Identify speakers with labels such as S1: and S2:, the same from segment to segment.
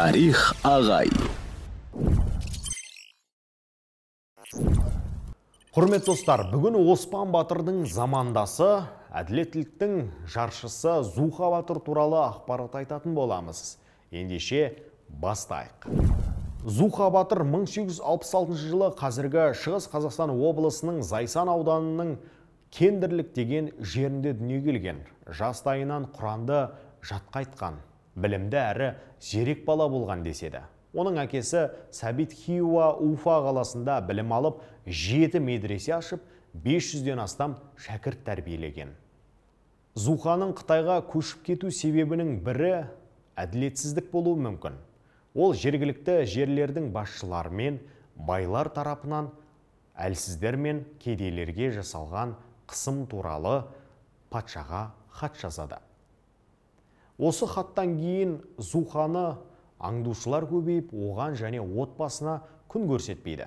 S1: Тарих ағай құрметті достар бүгін оспан батырдың замандасы әділеттіліктің жаршысы зуха батыр туралы ақпарат айтатын боламыз ендеше бастайық зуха батыр 1866 жылы қазіргі шығыс қазақстан облысының зайсан ауданының кендірлік деген жерінде дүниеге келген жастайынан құранды жатқа айтқан білімді әрі зерек бала болған деседі оның әкесі сәбит хиуа уфа қаласында білім алып жеті медресе ашып 500-ден астам шәкірт тәрбиелеген зуханың қытайға көшіп кету себебінің бірі әділетсіздік болуы мүмкін ол жергілікті жерлердің басшылары байлар тарапынан әлсіздер мен кедейлерге жасалған қысым туралы патшаға хат жазады Осы хаттан кейін Зуханы аңдушылар көбейіп, оған және отбасына күн көрсетпейді.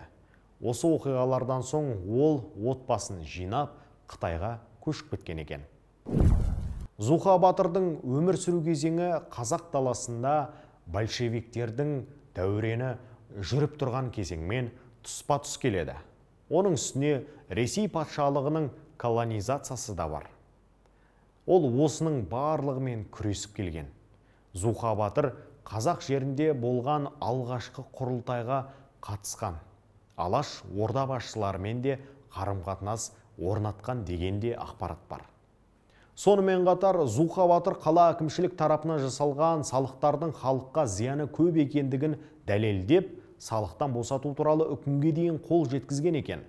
S1: Осы оқиғалардан соң ол отбасын жинап, Қытайға көшіп кеткен екен. Зуха батырдың өмір сүру кезеңі қазақ даласында большевиктердің дәурені жүріп тұрған кезеңмен тұспа-тұс келеді. Оның үстіне Ресей патшалығының колонизациясы да бар ол осының барлығымен күресіп келген зуха батыр қазақ жерінде болған алғашқы құрылтайға қатысқан алаш орда басшыларымен де қарым қатынас орнатқан деген де ақпарат бар сонымен қатар зуха батыр қала әкімшілік тарапынан жасалған салықтардың халыққа зияны көп екендігін дәлелдеп салықтан босату туралы үкімге дейін қол жеткізген екен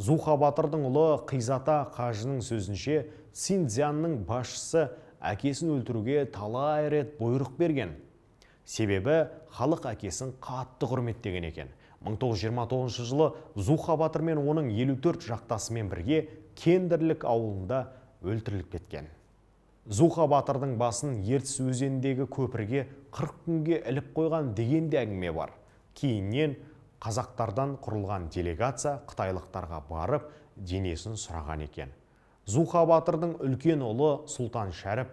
S1: зуха батырдың ұлы қизата қажының сөзінше синдзянның басшысы әкесін өлтіруге талай рет бұйрық берген себебі халық әкесін қатты құрметтеген екен 1929 жылы зуха батыр мен оның 54 жақтасымен бірге кендірлік ауылында өлтіріліп кеткен зуха батырдың басын ертіс өзеніндегі көпірге 40 күнге іліп қойған деген де әңгіме бар кейіннен қазақтардан құрылған делегация қытайлықтарға барып денесін сұраған екен зуха батырдың үлкен ұлы сұлтан шәріп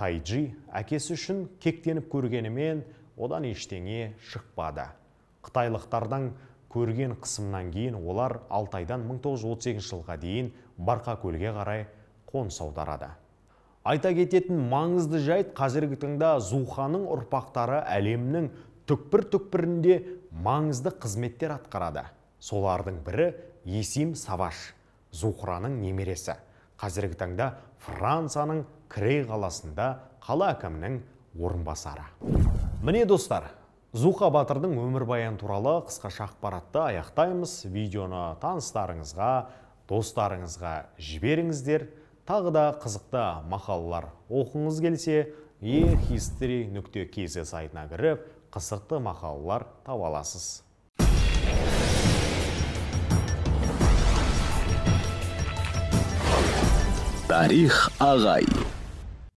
S1: тайджи әкесі үшін кектеніп көргенімен одан ештеңе шықпады қытайлықтардан көрген қысымнан кейін олар алтайдан 1938 жылға дейін барқа көлге қарай қоныс аударады айта кететін маңызды жайт қазіргі таңда зуханың ұрпақтары әлемнің түкпір түкпірінде маңызды қызметтер атқарады солардың бірі есим саваш зухраның немересі қазіргі таңда францияның крей қаласында қала әкімінің орынбасары міне достар зуха батырдың өмірбаяны туралы қысқаша ақпаратты аяқтаймыз видеоны таныстарыңызға достарыңызға жіберіңіздер тағы да қызықты мақалалар оқыңыз келсе ehistory нүкте kz сайтына кіріп қызықты мақалалар таба аласыз тарих ағай